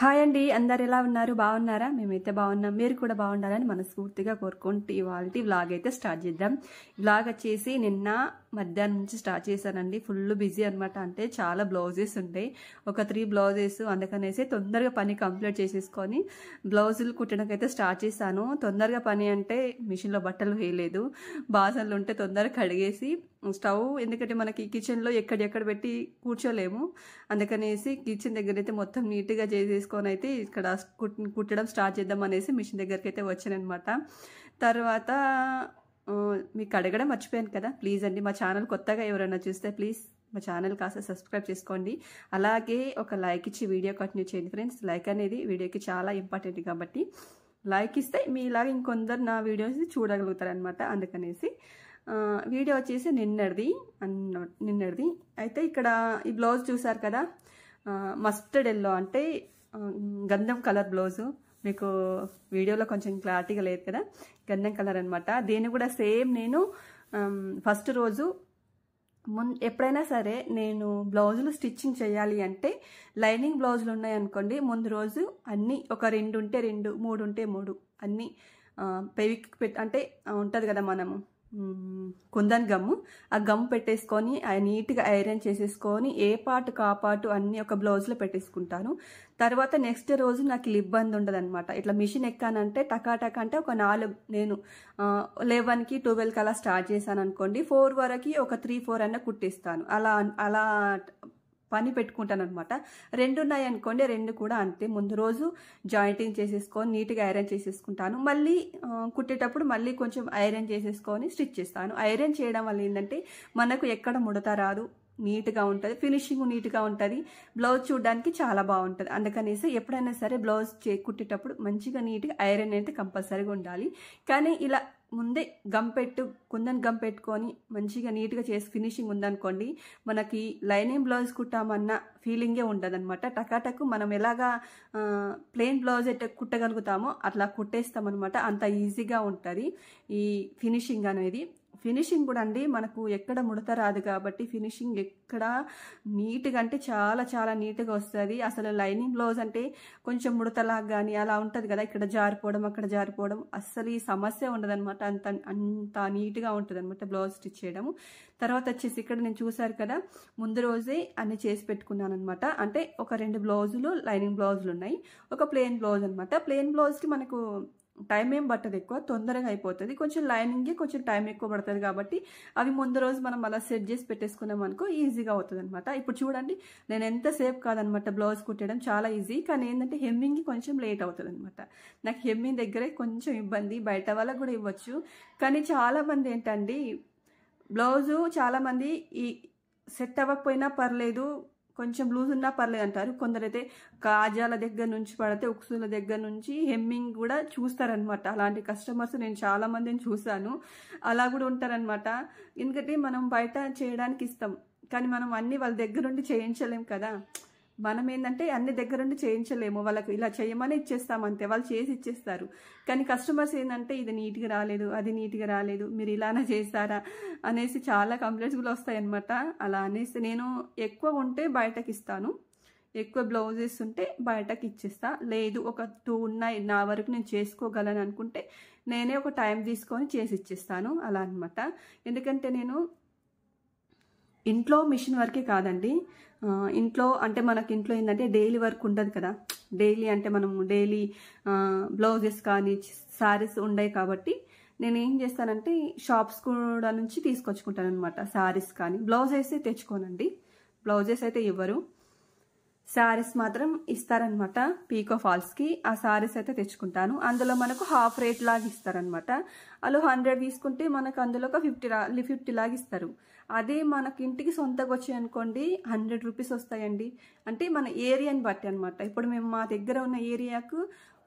hi అండి అందరు ఎలా ఉన్నారు బాగున్నారా మేమైతే బాగున్నాం మీరు కూడా బాగుండాలని మనస్ఫూర్తిగా కోరుకుంటూ ఇవాళ వ్లాగ్ అయితే స్టార్ట్ చేద్దాం వ్లాగ్ వచ్చేసి నిన్న మధ్యాహ్నం నుంచి స్టార్ట్ చేశానండి ఫుల్ బిజీ అనమాట అంటే చాలా బ్లౌజెస్ ఉంటాయి ఒక త్రీ బ్లౌజెస్ అందుకనేసి తొందరగా పని కంప్లీట్ చేసేసుకొని బ్లౌజులు కుట్టడానికైతే స్టార్ట్ చేశాను తొందరగా పని అంటే మిషన్లో బట్టలు వేయలేదు బాసన్లు ఉంటే తొందరగా కడిగేసి స్టవ్ ఎందుకంటే మనకి కిచెన్లో ఎక్కడెక్కడ పెట్టి కూర్చోలేము అందుకనేసి కిచెన్ దగ్గర అయితే మొత్తం నీట్గా చేసేసుకొని అయితే ఇక్కడ కుట్టడం స్టార్ట్ చేద్దాం అనేసి మిషన్ దగ్గరికి అయితే వచ్చానమాట తర్వాత మీకు అడగడం మర్చిపోయాను కదా ప్లీజ్ అండి మా ఛానల్ కొత్తగా ఎవరైనా చూస్తే ప్లీజ్ మా ఛానల్ కాస్త సబ్స్క్రైబ్ చేసుకోండి అలాగే ఒక లైక్ ఇచ్చి వీడియో కంటిన్యూ చేయండి ఫ్రెండ్స్ లైక్ అనేది వీడియోకి చాలా ఇంపార్టెంట్ కాబట్టి లైక్ ఇస్తే మీలాగా ఇంకొందరు నా వీడియోస్ చూడగలుగుతారనమాట అందుకనేసి వీడియో వచ్చేసి నిన్నది అన్న నిన్నది అయితే ఇక్కడ ఈ బ్లౌజ్ చూసారు కదా మస్టర్డ్ ఎల్లో అంటే గంధం కలర్ బ్లౌజు మీకు వీడియోలో కొంచెం క్లారిటీగా లేదు కదా గంధం కలర్ అనమాట దీన్ని కూడా సేమ్ నేను ఫస్ట్ రోజు మున్ ఎప్పుడైనా సరే నేను బ్లౌజులు స్టిచ్చింగ్ చేయాలి అంటే లైనింగ్ బ్లౌజులు ఉన్నాయనుకోండి ముందు రోజు అన్నీ ఒక రెండు ఉంటే రెండు మూడు ఉంటే మూడు అన్నీ పెవిక్ పెట్ అంటే ఉంటుంది కదా మనము కుందన్ గమ్ము ఆ గమ్ పెట్టేసుకొని నీట్గా ఐరన్ చేసేసుకొని ఏ పాటు కాపాటు అన్నీ అన్ని ఒక బ్లౌజ్లో పెట్టేసుకుంటాను తర్వాత నెక్స్ట్ రోజు నాకు ఇల్లు ఇబ్బంది ఉండదు అనమాట ఇట్లా మిషన్ ఎక్కానంటే టకాటక్ అంటే ఒక నాలుగు నేను లెవెన్కి ట్వెల్వ్కి అలా స్టార్ట్ చేశాను అనుకోండి ఫోర్ వరకు ఒక త్రీ ఫోర్ అన్న కుట్టిస్తాను అలా అలా పని పెట్టుకుంటానమాట రెండు ఉన్నాయి అనుకోండి రెండు కూడా అంతే ముందు రోజు జాయింటింగ్ చేసేసుకొని నీట్గా ఐరన్ చేసేసుకుంటాను మళ్ళీ కుట్టేటప్పుడు మళ్ళీ కొంచెం ఐరన్ చేసేసుకొని స్టిచ్ చేస్తాను ఐరన్ చేయడం వల్ల ఏంటంటే మనకు ఎక్కడ ముడత రాదు నీట్గా ఉంటుంది ఫినిషింగ్ నీట్గా ఉంటుంది బ్లౌజ్ చూడడానికి చాలా బాగుంటుంది అందుకనేసి ఎప్పుడైనా సరే బ్లౌజ్ చే కుట్టేటప్పుడు మంచిగా నీట్గా ఐరన్ అయితే కంపల్సరీగా ఉండాలి కానీ ఇలా ముందే గమ్ పెట్టు కుందని గమ్ పెట్టుకొని మంచిగా నీట్గా చేసి ఫినిషింగ్ ఉందనుకోండి మనకి లైనింగ్ బ్లౌజ్ కుట్టామన్న ఫీలింగే ఉండదనమాట అనమాట టకాటకు మనం ఎలాగా ప్లెయిన్ బ్లౌజ్ అయితే కుట్టగలుగుతామో అట్లా కుట్టేస్తామన్నమాట అంత ఈజీగా ఉంటుంది ఈ ఫినిషింగ్ అనేది ఫినిషింగ్ కూడా అండి మనకు ఎక్కడ ముడత రాదు కాబట్టి ఫినిషింగ్ ఎక్కడ నీట్గా అంటే చాలా చాలా నీట్గా వస్తుంది అసలు లైనింగ్ బ్లౌజ్ అంటే కొంచెం ముడతలాగా కానీ అలా ఉంటుంది కదా ఇక్కడ జారిపోవడం అక్కడ జారిపోవడం అసలు ఈ సమస్య ఉండదనమాట అంత అంత నీట్గా ఉంటుంది అనమాట బ్లౌజ్ స్టిచ్ చేయడం తర్వాత వచ్చేసి ఇక్కడ నేను చూసారు కదా ముందు రోజే అన్ని చేసి పెట్టుకున్నాను అనమాట అంటే ఒక రెండు బ్లౌజులు లైనింగ్ బ్లౌజులు ఉన్నాయి ఒక ప్లెయిన్ బ్లౌజ్ అనమాట ప్లెయిన్ బ్లౌజ్కి మనకు టైం ఏం పట్టదు ఎక్కువ తొందరగా అయిపోతుంది కొంచెం లైనింగ్కి కొంచెం టైం ఎక్కువ పడుతుంది కాబట్టి అవి ముందు రోజు మనం అలా సెట్ చేసి పెట్టేసుకున్నాం అనుకో ఈజీగా అవుతుంది అనమాట ఇప్పుడు చూడండి నేను ఎంతసేపు కాదనమాట బ్లౌజ్ కుట్టడం చాలా ఈజీ కానీ ఏంటంటే హెమ్మింగ్కి కొంచెం లేట్ అవుతుంది అనమాట నాకు హెమ్మింగ్ దగ్గరే కొంచెం ఇబ్బంది బయట వాళ్ళకు కూడా ఇవ్వచ్చు కానీ చాలామంది ఏంటండి బ్లౌజు చాలామంది ఈ సెట్ అవ్వకపోయినా పర్లేదు కొంచెం లూజ్ ఉన్నా పర్లేదు అంటారు కొందరైతే కాజాల దగ్గర నుంచి పడితే ఉక్సుల దగ్గర నుంచి హెమ్మింగ్ కూడా చూస్తారనమాట అలాంటి కస్టమర్స్ నేను చాలా మందిని చూశాను అలా కూడా ఉంటారనమాట ఎందుకంటే మనం బయట చేయడానికి ఇస్తాం కానీ మనం అన్ని వాళ్ళ దగ్గరుండి చేయించలేం కదా మనం ఏంటంటే అన్ని దగ్గరుండి చేయించలేము వాళ్ళకు ఇలా చేయమని ఇచ్చేస్తాం అంతే వాళ్ళు చేసి ఇచ్చేస్తారు కానీ కస్టమర్స్ ఏంటంటే ఇది నీట్గా రాలేదు అది నీట్గా రాలేదు మీరు ఇలానే చేస్తారా అనేసి చాలా కంప్లైంట్స్ కూడా వస్తాయన్నమాట అలా అనేసి నేను ఎక్కువ ఉంటే బయటకి ఇస్తాను ఎక్కువ బ్లౌజెస్ ఉంటే బయటకి ఇచ్చేస్తా లేదు ఒక టూ ఉన్నాయి నా వరకు నేను చేసుకోగలను అనుకుంటే నేనే ఒక టైం తీసుకొని చేసి ఇచ్చేస్తాను అలా అనమాట ఎందుకంటే నేను ఇంట్లో మిషన్ వర్కే కాదండి ఇంట్లో అంటే మనకి ఇంట్లో ఏంటంటే డైలీ వర్క్ ఉంటుంది కదా డైలీ అంటే మనం డైలీ బ్లౌజెస్ కానీ శారీస్ ఉండయి కాబట్టి నేను ఏం చేస్తానంటే షాప్స్ కూడా నుంచి తీసుకొచ్చుకుంటాను అనమాట శారీస్ కానీ బ్లౌజ్ అయితే తెచ్చుకోనండి బ్లౌజెస్ అయితే ఇవ్వరు శారీస్ మాత్రం ఇస్తారనమాట పీకో ఫాల్స్కి ఆ శారీస్ అయితే తెచ్చుకుంటాను అందులో మనకు హాఫ్ రేట్ లాగా ఇస్తారనమాట అలా హండ్రెడ్ తీసుకుంటే మనకు అందులో ఒక ఫిఫ్టీ ఫిఫ్టీ లాగా ఇస్తారు అదే మనకి ఇంటికి సొంతగా వచ్చాయి అనుకోండి హండ్రెడ్ రూపీస్ వస్తాయండి అంటే మన ఏరియాని బట్టి అనమాట ఇప్పుడు మేము మా దగ్గర ఉన్న ఏరియాకు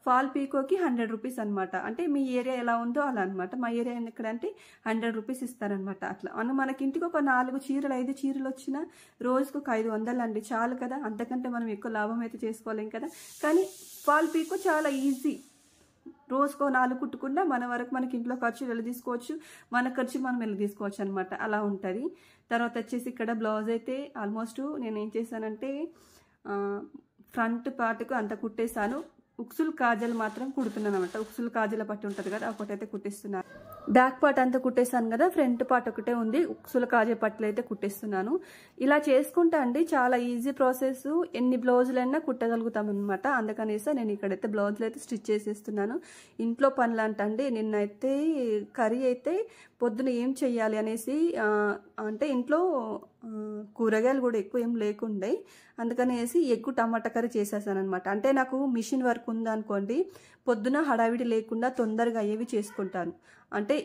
ఫాల్ పీకోకి హండ్రెడ్ రూపీస్ అనమాట అంటే మీ ఏరియా ఎలా ఉందో అలా అనమాట మా ఏరియా ఎక్కడ అంటే హండ్రెడ్ రూపీస్ ఇస్తారనమాట అట్లా అన్న మనకి ఇంటికి ఒక నాలుగు చీరలు ఐదు చీరలు వచ్చినా రోజుకు ఒక ఐదు వందలు అండి చాలు కదా అంతకంటే మనం ఎక్కువ లాభం అయితే చేసుకోలేం కదా కానీ ఫాల్ పీకో చాలా ఈజీ రోజుకో నాలుగు కుట్టుకున్నా మన వరకు మనకి ఇంట్లో ఖర్చు వెళ్ళి తీసుకోవచ్చు మన ఖర్చు మనం వెళ్ళి తీసుకోవచ్చు అనమాట అలా ఉంటుంది తర్వాత వచ్చేసి ఇక్కడ బ్లౌజ్ అయితే ఆల్మోస్ట్ నేను ఏం చేశానంటే ఫ్రంట్ పార్ట్కు అంత కుట్టేశాను ఉక్సులు కాజలు మాత్రం కుడుతున్నాను అనమాట ఉక్సులు కాజల పట్టి ఉంటుంది కదా ఒకటైతే కుట్టిస్తున్నాను బ్యాక్ పార్ట్ అంతా కుట్టేశాను కదా ఫ్రంట్ పార్ట్ ఒకటే ఉంది ఉక్సుల కాజే పట్టలు అయితే కుట్టిస్తున్నాను ఇలా చేసుకుంటా అండి చాలా ఈజీ ప్రాసెస్ ఎన్ని బ్లౌజులైనా కుట్టగలుగుతాం అనమాట అందుకనేసి నేను ఇక్కడైతే బ్లౌజులు అయితే స్టిచ్ చేసేస్తున్నాను ఇంట్లో పనులు అంటండి నిన్నైతే కర్రీ అయితే పొద్దున ఏం చెయ్యాలి అనేసి అంటే ఇంట్లో కూరగాయలు కూడా ఎక్కువ ఏం లేకుండే అందుకనేసి ఎక్కువ టమాటా కర్రీ చేసేసాను అనమాట అంటే నాకు మిషన్ వర్క్ ఉందనుకోండి పొద్దున హడావిడి లేకుండా తొందరగా అయ్యేవి చేసుకుంటాను అంటే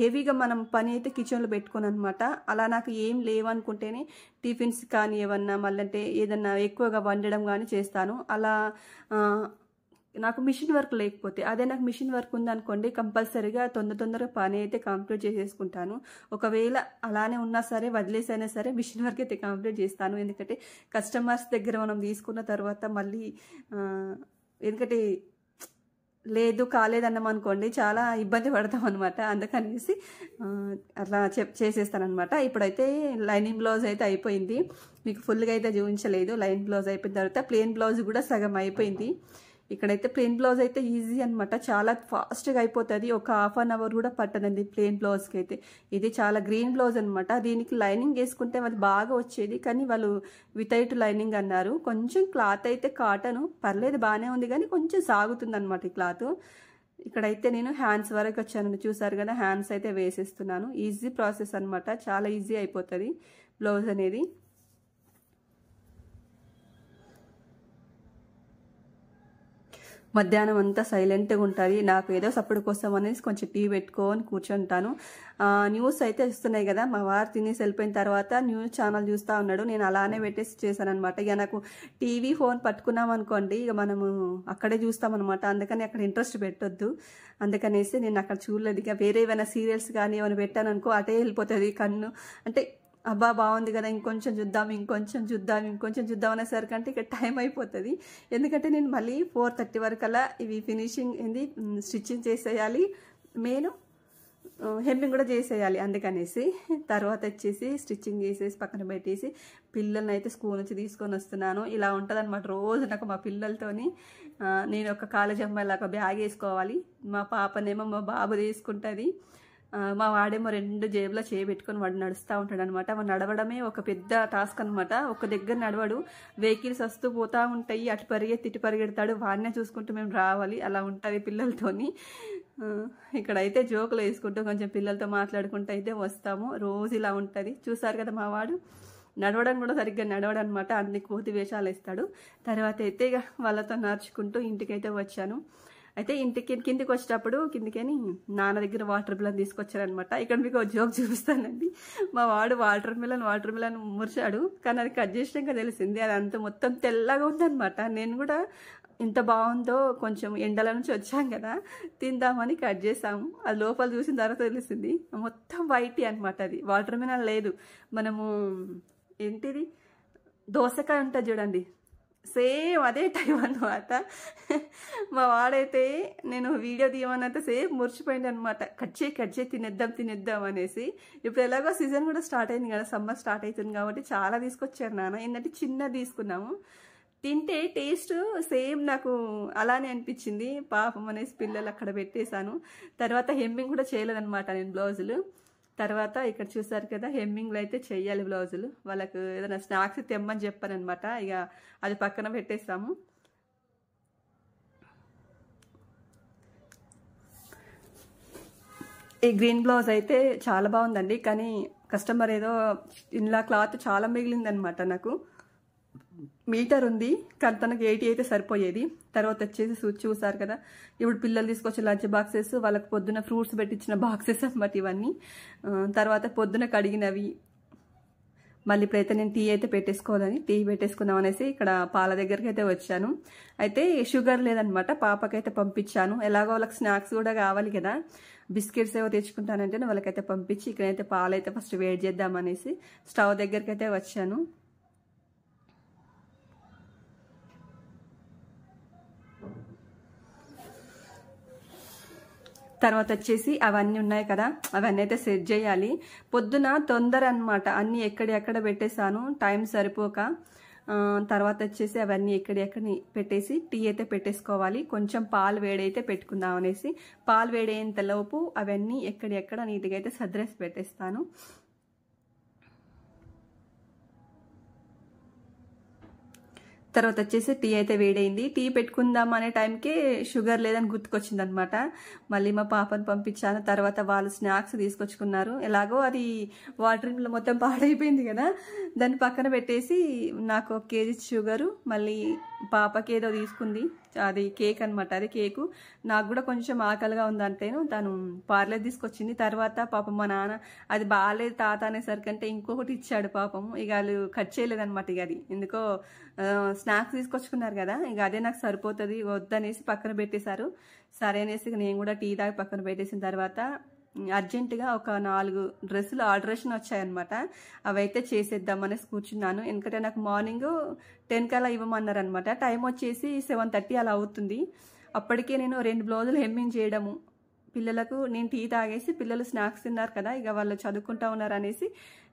హెవీగా మనం పని అయితే కిచెన్లో పెట్టుకోను అనమాట అలా నాకు ఏం లేవనుకుంటేనే టిఫిన్స్ కానీ ఏమన్నా అంటే ఏదన్నా ఎక్కువగా వండడం కానీ చేస్తాను అలా నాకు మిషన్ వర్క్ లేకపోతే అదే నాకు మిషన్ వర్క్ ఉందనుకోండి కంపల్సరీగా తొందర తొందరగా పని అయితే కంప్లీట్ చేసేసుకుంటాను ఒకవేళ అలానే ఉన్నా సరే వదిలేసైనా సరే మిషన్ వర్క్ అయితే కంప్లీట్ చేస్తాను ఎందుకంటే కస్టమర్స్ దగ్గర మనం తీసుకున్న తర్వాత మళ్ళీ ఎందుకంటే లేదు కాలేదన్నాం అనుకోండి చాలా ఇబ్బంది పడతాం అనమాట అందుకనేసి అట్లా చెప్ అనమాట ఇప్పుడైతే లైనింగ్ బ్లౌజ్ అయితే అయిపోయింది మీకు ఫుల్గా అయితే చూపించలేదు లైన్ బ్లౌజ్ అయిపోయిన తర్వాత ప్లెయిన్ బ్లౌజ్ కూడా సగం అయిపోయింది ఇక్కడైతే ప్లెయిన్ బ్లౌజ్ అయితే ఈజీ అనమాట చాలా ఫాస్ట్గా అయిపోతుంది ఒక హాఫ్ అన్ అవర్ కూడా పట్టదండి ప్లెయిన్ బ్లౌజ్కి అయితే ఇది చాలా గ్రీన్ బ్లౌజ్ అనమాట దీనికి లైనింగ్ వేసుకుంటే అది బాగా వచ్చేది కానీ వాళ్ళు వితౌట్ లైనింగ్ అన్నారు కొంచెం క్లాత్ అయితే కాటన్ పర్లేదు బాగానే ఉంది కానీ కొంచెం సాగుతుంది అనమాట ఈ క్లాత్ ఇక్కడైతే నేను హ్యాండ్స్ వరకు వచ్చాను చూసారు కదా హ్యాండ్స్ అయితే వేసేస్తున్నాను ఈజీ ప్రాసెస్ అనమాట చాలా ఈజీ అయిపోతుంది బ్లౌజ్ అనేది మధ్యాహ్నం అంతా సైలెంట్గా ఉంటుంది నాకు ఏదో సప్పుడు కోసం అనేసి కొంచెం టీ పెట్టుకొని కూర్చుంటాను న్యూస్ అయితే వస్తున్నాయి కదా మా వారు తినేసి వెళ్ళిపోయిన తర్వాత న్యూస్ ఛానల్ చూస్తూ ఉన్నాడు నేను అలానే పెట్టేసి చేశానమాట ఇక నాకు టీవీ ఫోన్ పట్టుకున్నాం అనుకోండి ఇక మనము అక్కడే చూస్తామన్నమాట అందుకని అక్కడ ఇంట్రెస్ట్ పెట్టొద్దు అందుకనేసి నేను అక్కడ చూడలేదు ఇక వేరే ఏమైనా సీరియల్స్ కానీ ఏమైనా పెట్టాను అనుకో అటే వెళ్ళిపోతుంది కన్ను అంటే అబ్బా బాగుంది కదా ఇంకొంచెం చూద్దాం ఇంకొంచెం చూద్దాం ఇంకొంచెం చూద్దాం అనేసరికి అంటే ఇక టైం అయిపోతుంది ఎందుకంటే నేను మళ్ళీ ఫోర్ థర్టీ అలా ఇవి ఫినిషింగ్ ఏంది స్టిచ్చింగ్ చేసేయాలి మెయిన్ హెమ్మింగ్ కూడా చేసేయాలి అందుకనేసి తర్వాత వచ్చేసి స్టిచ్చింగ్ చేసేసి పక్కన పెట్టేసి పిల్లల్ని అయితే స్కూల్ నుంచి తీసుకొని వస్తున్నాను ఇలా ఉంటుందన్నమాట రోజు నాకు మా పిల్లలతోని నేను ఒక కాలేజ్ అమ్మాయిలాగా బ్యాగ్ వేసుకోవాలి మా పాపనేమో మా బాబు తీసుకుంటుంది మా వాడేమో రెండు జేబులో చేయబెట్టుకొని వాడు నడుస్తూ ఉంటాడు అనమాట వాడు నడవడమే ఒక పెద్ద టాస్క్ అనమాట ఒక దగ్గర నడవడు వెహికల్స్ వస్తూ పోతూ ఉంటాయి అటు పరిగెత్తి ఇటు పరిగెడతాడు వాడినే చూసుకుంటూ మేము రావాలి అలా ఉంటుంది పిల్లలతోని ఇక్కడైతే జోకులు వేసుకుంటూ కొంచెం పిల్లలతో మాట్లాడుకుంటూ అయితే వస్తాము రోజు ఇలా ఉంటుంది చూసారు కదా మా వాడు నడవడం కూడా సరిగ్గా నడవడం అనమాట అన్ని కోతి వేషాలు వేస్తాడు తర్వాత అయితే ఇక వాళ్ళతో నడుచుకుంటూ ఇంటికైతే వచ్చాను అయితే ఇంటికి కిందికి వచ్చేటప్పుడు కిందికని నాన్న దగ్గర వాటర్ మిలన్ తీసుకొచ్చారనమాట ఇక్కడ మీకు ఒక జోక్ చూపిస్తానండి మా వాడు వాటర్ మిలన్ వాటర్ మిలన్ మురిచాడు కానీ అది కట్ చేసినాక తెలిసింది అది అంత మొత్తం తెల్లగా ఉందనమాట నేను కూడా ఇంత బాగుందో కొంచెం ఎండల నుంచి వచ్చాం కదా తిందామని కట్ చేసాము అది లోపల చూసిన తర్వాత తెలిసింది మొత్తం వైట్ అనమాట అది వాటర్ మిలన్ లేదు మనము ఏంటిది దోసకాయ ఉంటుంది చూడండి సేమ్ అదే టైం అనమాట మా వాడైతే నేను వీడియో తీయమన్నంత సేమ్ మురిచిపోయింది అనమాట కట్ చేయి కట్ చేయి తినేద్దాం తినేద్దాం అనేసి ఇప్పుడు ఎలాగో సీజన్ కూడా స్టార్ట్ అయింది కదా సమ్మర్ స్టార్ట్ అవుతుంది కాబట్టి చాలా తీసుకొచ్చారు నాన్న ఏంటంటే చిన్న తీసుకున్నాము తింటే టేస్ట్ సేమ్ నాకు అలానే అనిపించింది పాపం అనేసి పిల్లలు అక్కడ పెట్టేశాను తర్వాత హెమ్మింగ్ కూడా చేయలేదనమాట నేను బ్లౌజులు తర్వాత ఇక్కడ చూసారు కదా హెమ్మింగ్లు అయితే చేయాలి బ్లౌజులు వాళ్ళకు ఏదైనా స్నాక్స్ తెమ్మని చెప్పాను అనమాట ఇక అది పక్కన పెట్టేస్తాము ఈ గ్రీన్ బ్లౌజ్ అయితే చాలా బాగుందండి కానీ కస్టమర్ ఏదో ఇలా క్లాత్ చాలా మిగిలిందనమాట నాకు మీటర్ ఉంది కానీ తనకు ఎయిటీ అయితే సరిపోయేది తర్వాత వచ్చేసి చూసారు కదా ఇప్పుడు పిల్లలు తీసుకొచ్చే లంచ్ బాక్సెస్ వాళ్ళకి పొద్దున ఫ్రూట్స్ పెట్టించిన బాక్సెస్ అనమాట ఇవన్నీ తర్వాత పొద్దున కడిగినవి మళ్ళీ ఇప్పుడైతే నేను టీ అయితే పెట్టేసుకోవాలని టీ పెట్టేసుకుందాం అనేసి ఇక్కడ పాల దగ్గరికి అయితే వచ్చాను అయితే షుగర్ లేదనమాట పాపకైతే పంపించాను ఎలాగో వాళ్ళకి స్నాక్స్ కూడా కావాలి కదా బిస్కెట్స్ ఏవో తెచ్చుకుంటానంటే వాళ్ళకైతే పంపించి ఇక్కడైతే పాలైతే ఫస్ట్ చేద్దాం చేద్దామనేసి స్టవ్ దగ్గరికి అయితే వచ్చాను తర్వాత వచ్చేసి అవన్నీ ఉన్నాయి కదా అవన్నీ అయితే సెట్ చేయాలి పొద్దున తొందర అనమాట అన్నీ ఎక్కడెక్కడ పెట్టేశాను టైం సరిపోక తర్వాత వచ్చేసి అవన్నీ ఎక్కడెక్కడ పెట్టేసి టీ అయితే పెట్టేసుకోవాలి కొంచెం పాలు వేడైతే పెట్టుకుందాం అనేసి పాలు వేడైనంతలోపు అవన్నీ ఎక్కడెక్కడ నీట్గా అయితే సద్రేసి పెట్టేస్తాను తర్వాత వచ్చేసి టీ అయితే వేడైంది టీ పెట్టుకుందాం అనే టైంకి షుగర్ లేదని గుర్తుకొచ్చింది అనమాట మళ్ళీ మా పాపను పంపించాను తర్వాత వాళ్ళు స్నాక్స్ తీసుకొచ్చుకున్నారు ఎలాగో అది వాటర్ మొత్తం పాడైపోయింది కదా దాన్ని పక్కన పెట్టేసి నాకు ఒక కేజీ షుగరు మళ్ళీ పాపకి ఏదో తీసుకుంది అది కేక్ అనమాట అది కేకు నాకు కూడా కొంచెం ఆకలిగా ఉందంటేను తను పార్లర్ తీసుకొచ్చింది తర్వాత పాపం మా నాన్న అది బాగాలేదు తాత అనేసరికంటే ఇంకొకటి ఇచ్చాడు పాపం ఇక వాళ్ళు కట్ చేయలేదనమాట ఇక అది ఎందుకో స్నాక్స్ తీసుకొచ్చుకున్నారు కదా ఇక అదే నాకు సరిపోతుంది వద్దనేసి పక్కన పెట్టేశారు సరే అనేసి నేను కూడా టీ తాగి పక్కన పెట్టేసిన తర్వాత అర్జెంటుగా ఒక నాలుగు డ్రెస్సులు ఆల్టరేషన్ వచ్చాయన్నమాట అవైతే చేసేద్దామనేసి కూర్చున్నాను ఎందుకంటే నాకు మార్నింగ్ టెన్ కల్లా అనమాట టైం వచ్చేసి సెవెన్ థర్టీ అలా అవుతుంది అప్పటికే నేను రెండు బ్లౌజులు హెమ్మింగ్ చేయడము పిల్లలకు నేను టీ తాగేసి పిల్లలు స్నాక్స్ తిన్నారు కదా ఇక వాళ్ళు చదువుకుంటా ఉన్నారు అనేసి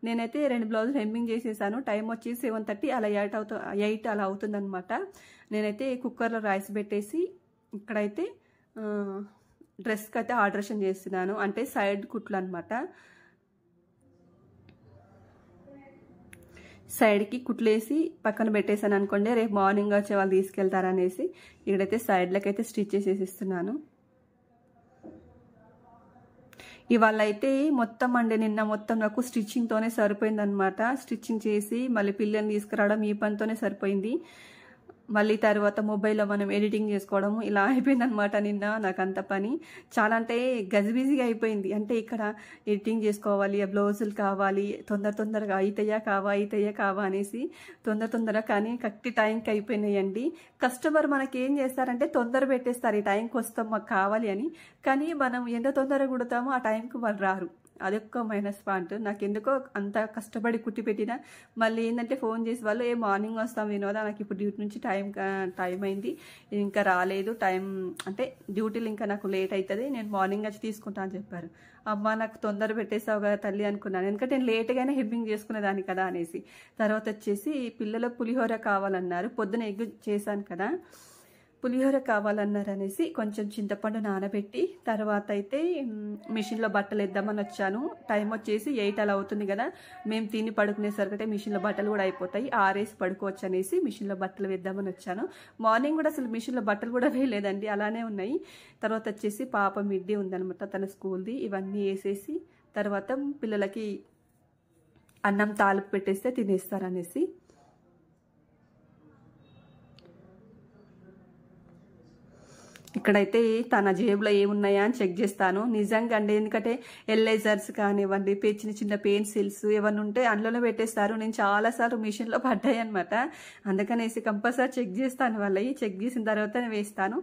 నేనైతే రెండు బ్లౌజులు హెమ్మింగ్ చేసేసాను టైం వచ్చి సెవెన్ థర్టీ అలా ఎయిట్ అవుతు ఎయిట్ అలా అవుతుందనమాట నేనైతే కుక్కర్లో రైస్ పెట్టేసి ఇక్కడైతే డ్రెస్కి అయితే ఆల్ట్రేషన్ చేస్తున్నాను అంటే సైడ్ కుట్లు అనమాట సైడ్కి కుట్లేసి పక్కన పెట్టేశాను అనుకోండి రేపు మార్నింగ్ వచ్చే వాళ్ళు తీసుకెళ్తారనేసి ఇక్కడైతే సైడ్లకు అయితే స్టిచ్ చేసేస్తున్నాను ఇవాళ అయితే మొత్తం అండి నిన్న మొత్తం నాకు స్టిచ్చింగ్తోనే సరిపోయిందనమాట స్టిచ్చింగ్ చేసి మళ్ళీ పిల్లని తీసుకురావడం ఈ పనితోనే సరిపోయింది మళ్ళీ తర్వాత మొబైల్లో మనం ఎడిటింగ్ చేసుకోవడం ఇలా అయిపోయిందనమాట నిన్న నాకు అంత పని చాలా అంటే గజిబిజిగా అయిపోయింది అంటే ఇక్కడ ఎడిటింగ్ చేసుకోవాలి బ్లౌజులు కావాలి తొందర తొందరగా అయితయ్యా కావా అయితయ్యా కావా అనేసి తొందర తొందరగా కానీ కరెక్ట్ టైంకి అయిపోయినాయండి కస్టమర్ మనకి ఏం చేస్తారంటే తొందర పెట్టేస్తారు ఈ టైంకి వస్తాం మాకు కావాలి అని కానీ మనం ఎంత తొందరగా కుడతామో ఆ టైంకి వాళ్ళు రారు అదొక్క మైనస్ పాయింట్ నాకు ఎందుకో అంత కష్టపడి కుట్టి పెట్టిన మళ్ళీ ఏంటంటే ఫోన్ చేసి వాళ్ళు ఏ మార్నింగ్ వస్తాం వినోదా నాకు ఇప్పుడు డ్యూటీ నుంచి టైం టైం అయింది ఇంకా రాలేదు టైం అంటే డ్యూటీలు ఇంకా నాకు లేట్ అవుతుంది నేను మార్నింగ్ వచ్చి తీసుకుంటా అని చెప్పారు అమ్మ నాకు తొందర పెట్టేసావు కదా తల్లి అనుకున్నాను ఎందుకంటే నేను లేట్గానే హెబ్బింగ్ చేసుకునేదాన్ని కదా అనేసి తర్వాత వచ్చేసి పిల్లలకు పులిహోర కావాలన్నారు పొద్దున ఎగ్గు చేశాను కదా పులిహోర కావాలన్నారు అనేసి కొంచెం చింతపండు నానబెట్టి తర్వాత అయితే మిషన్లో బట్టలు వేద్దామని వచ్చాను టైం వచ్చేసి ఎయిట్ అలా అవుతుంది కదా మేము తిని పడుకునేసరికి మిషన్లో బట్టలు కూడా అయిపోతాయి ఆరేసి పడుకోవచ్చు అనేసి మిషన్లో బట్టలు వేద్దామని వచ్చాను మార్నింగ్ కూడా అసలు మిషన్లో బట్టలు కూడా వేయలేదండి అలానే ఉన్నాయి తర్వాత వచ్చేసి పాప మిడ్డి ఉందనమాట తన స్కూల్ది ఇవన్నీ వేసేసి తర్వాత పిల్లలకి అన్నం తాలుపు పెట్టేస్తే తినేస్తారనేసి ఇక్కడైతే తన జేబులో ఏమున్నాయా అని చెక్ చేస్తాను నిజంగా అండి ఎందుకంటే ఎల్లైజర్స్ కానివ్వండి చిన్న చిన్న పెన్సిల్స్ ఏమన్నా ఉంటే అందులోనే పెట్టేస్తారు నేను చాలాసార్లు మిషన్లో పడ్డాయి అనమాట అందుకనేసి కంపల్సరీ చెక్ చేస్తాను వాళ్ళవి చెక్ చేసిన తర్వాత వేస్తాను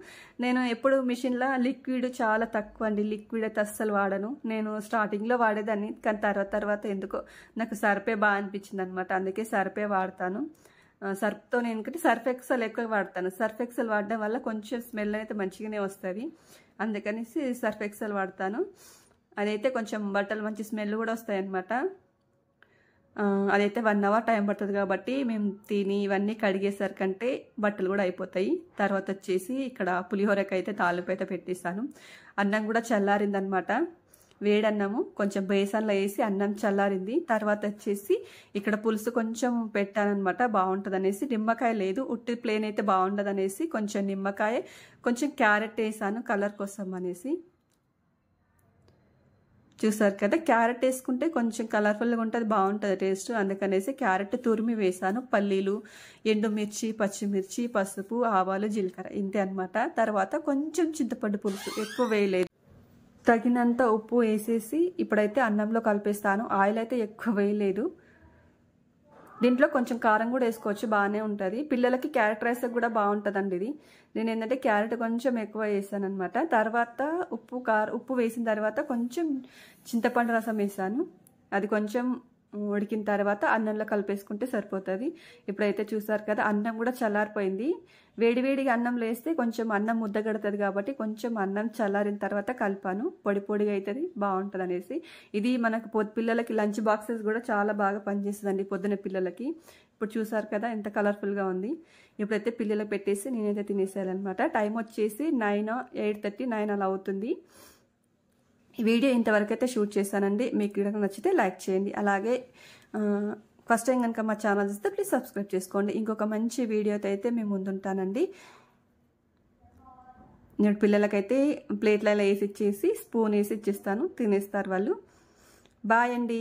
నేను ఎప్పుడు మిషన్లో లిక్విడ్ చాలా తక్కువ అండి లిక్విడ్ అయితే అస్సలు వాడను నేను స్టార్టింగ్లో వాడేదాన్ని కానీ తర్వాత తర్వాత ఎందుకో నాకు సరిపే బాగా అనిపించింది అనమాట అందుకే సరిపే వాడతాను సర్ఫ్తో నేను ఎందుకంటే సర్ఫ్ ఎక్సెల్ ఎక్కువ వాడతాను సర్ఫ్ ఎక్సెల్ వాడడం వల్ల కొంచెం స్మెల్ అయితే మంచిగానే వస్తుంది అందుకనేసి సర్ఫ్ ఎక్సెల్ వాడతాను అదైతే కొంచెం బట్టలు మంచి స్మెల్ కూడా వస్తాయి అనమాట అదైతే వన్ అవర్ టైం పడుతుంది కాబట్టి మేము తిని ఇవన్నీ కడిగేసరికంటే బట్టలు కూడా అయిపోతాయి తర్వాత వచ్చేసి ఇక్కడ పులిహోరకైతే తాలింపు అయితే పెట్టేస్తాను అన్నం కూడా చల్లారింది అనమాట వేడన్నము కొంచెం బేసన్లో వేసి అన్నం చల్లారింది తర్వాత వచ్చేసి ఇక్కడ పులుసు కొంచెం పెట్టానమాట బాగుంటుంది అనేసి నిమ్మకాయ లేదు ఉట్టి ప్లేన్ అయితే బాగుండదు అనేసి కొంచెం నిమ్మకాయ కొంచెం క్యారెట్ వేసాను కలర్ కోసం అనేసి చూసారు కదా క్యారెట్ వేసుకుంటే కొంచెం కలర్ఫుల్గా ఉంటుంది బాగుంటుంది టేస్ట్ అందుకనేసి క్యారెట్ తురిమి వేసాను పల్లీలు ఎండుమిర్చి పచ్చిమిర్చి పసుపు ఆవాలు జీలకర్ర ఇంతే అనమాట తర్వాత కొంచెం చింతపండు పులుసు ఎక్కువ వేయలేదు తగినంత ఉప్పు వేసేసి ఇప్పుడైతే అన్నంలో కలిపేస్తాను ఆయిల్ అయితే ఎక్కువ వేయలేదు దీంట్లో కొంచెం కారం కూడా వేసుకోవచ్చు బాగానే ఉంటుంది పిల్లలకి క్యారెట్ రైస్ కూడా బాగుంటుందండి ఇది నేను ఏంటంటే క్యారెట్ కొంచెం ఎక్కువ వేసాను అనమాట తర్వాత ఉప్పు కార ఉప్పు వేసిన తర్వాత కొంచెం చింతపండు రసం వేసాను అది కొంచెం ఉడికిన తర్వాత అన్నంలో కలిపేసుకుంటే సరిపోతుంది ఇప్పుడైతే చూసారు కదా అన్నం కూడా చల్లారిపోయింది వేడివేడిగా అన్నం లేస్తే కొంచెం అన్నం ముద్దగడుతుంది కాబట్టి కొంచెం అన్నం చల్లారిన తర్వాత కలిపాను పొడి పొడిగా అవుతుంది బాగుంటుంది అనేసి ఇది మనకు పిల్లలకి లంచ్ బాక్సెస్ కూడా చాలా బాగా పనిచేస్తుందండి పొద్దున పిల్లలకి ఇప్పుడు చూసారు కదా ఎంత కలర్ఫుల్గా ఉంది ఇప్పుడైతే పిల్లలకు పెట్టేసి నేనైతే తినేసాను అనమాట టైం వచ్చేసి నైన్ ఎయిట్ థర్టీ నైన్ అలా అవుతుంది వీడియో ఇంతవరకు అయితే షూట్ చేశానండి మీకు వీడియో నచ్చితే లైక్ చేయండి అలాగే ఫస్ట్ టైం కనుక మా ఛానల్ చూస్తే ప్లీజ్ సబ్స్క్రైబ్ చేసుకోండి ఇంకొక మంచి వీడియోతో అయితే మేము ముందుంటానండి నేను పిల్లలకైతే ప్లేట్లలో వేసి ఇచ్చేసి స్పూన్ వేసి ఇచ్చేస్తాను తినేస్తారు వాళ్ళు బాయ్ అండి